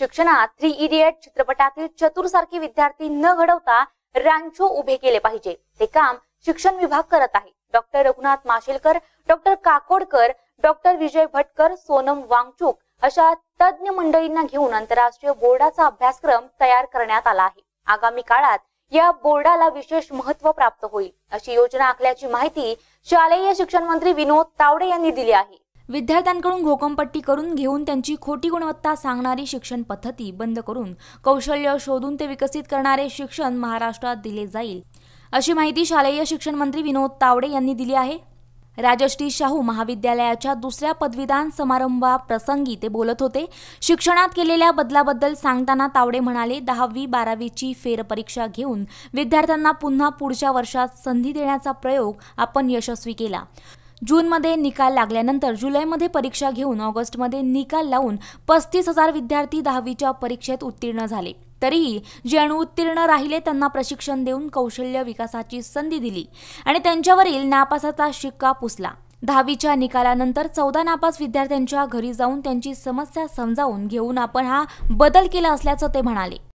शिक्षणात three idiot चित्रपटातील चतुर विद्यार्थी न घडवता रँचो उभे केले पाहिजे ते काम शिक्षण विभाग करत आहे doctor Raghunath Mashelkar doctor Kakodkar doctor Vijay Bhatkar Sonam Wangchuk अशा तज्ञ मंडळींना घेऊन आंतरराष्ट्रीय बोर्डाचा अभ्यासक्रम तयार करण्यात आला आहे आगामी काळात या बोर्डाला विशेष महत्व प्राप्त होईल अशी योजना आखल्याची माहिती शालेय शिक्षण मंत्री विनोद तावडे यांनी दिली आहे विद्यार्थ्यांकडून घोकंपट्टी करून घेऊन त्यांची खोटी गुणवत्ता सांगणारी शिक्षण पद्धती बंद करून कौशल्य शोधून ते विकसित करणारे शिक्षण महाराष्ट्रात दिले जाईल अशी माहिती शालेय शिक्षण मंत्री विनोद तावडे यांनी दिली आहे राजश्री शाहू महाविद्यालयाच्या दुसऱ्या पदवीदान समारंभाप्रसंगी ते बोलत होते शिक्षणात केलेल्या बदलाबद्दल सांगताना तावडे म्हणाले दहावी बारावीची फेरपरीक्षा घेऊन विद्यार्थ्यांना पुन्हा पुढच्या वर्षात संधी देण्याचा प्रयोग आपण यशस्वी केला जूनमध्ये निकाल लागल्यानंतर जुलैमध्ये परीक्षा घेऊन ऑगस्टमध्ये निकाल लावून पस्तीस हजार विद्यार्थी दहावीच्या परीक्षेत उत्तीर्ण झाले तरीही जे अणुउत्तीर्ण राहिले त्यांना प्रशिक्षण देऊन कौशल्य विकासाची संधी दिली आणि त्यांच्यावरील नापासाचा शिक्का पुसला दहावीच्या निकालानंतर चौदा नापास विद्यार्थ्यांच्या घरी जाऊन त्यांची समस्या समजावून घेऊन आपण हा बदल केला असल्याचं ते म्हणाले